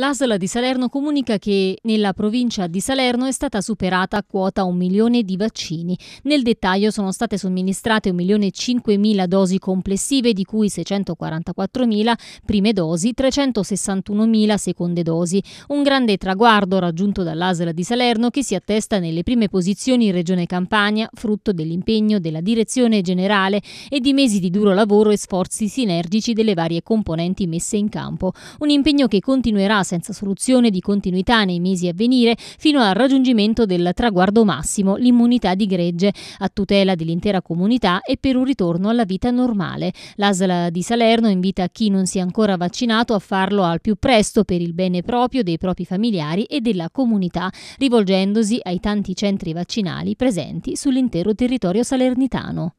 L'ASL di Salerno comunica che nella provincia di Salerno è stata superata a quota un milione di vaccini. Nel dettaglio sono state somministrate mila dosi complessive, di cui 644.000 prime dosi, 361.000 seconde dosi. Un grande traguardo raggiunto dall'ASL di Salerno che si attesta nelle prime posizioni in Regione Campania, frutto dell'impegno della Direzione Generale e di mesi di duro lavoro e sforzi sinergici delle varie componenti messe in campo. Un impegno che continuerà a senza soluzione di continuità nei mesi a venire fino al raggiungimento del traguardo massimo, l'immunità di gregge, a tutela dell'intera comunità e per un ritorno alla vita normale. L'ASL di Salerno invita chi non si è ancora vaccinato a farlo al più presto per il bene proprio, dei propri familiari e della comunità, rivolgendosi ai tanti centri vaccinali presenti sull'intero territorio salernitano.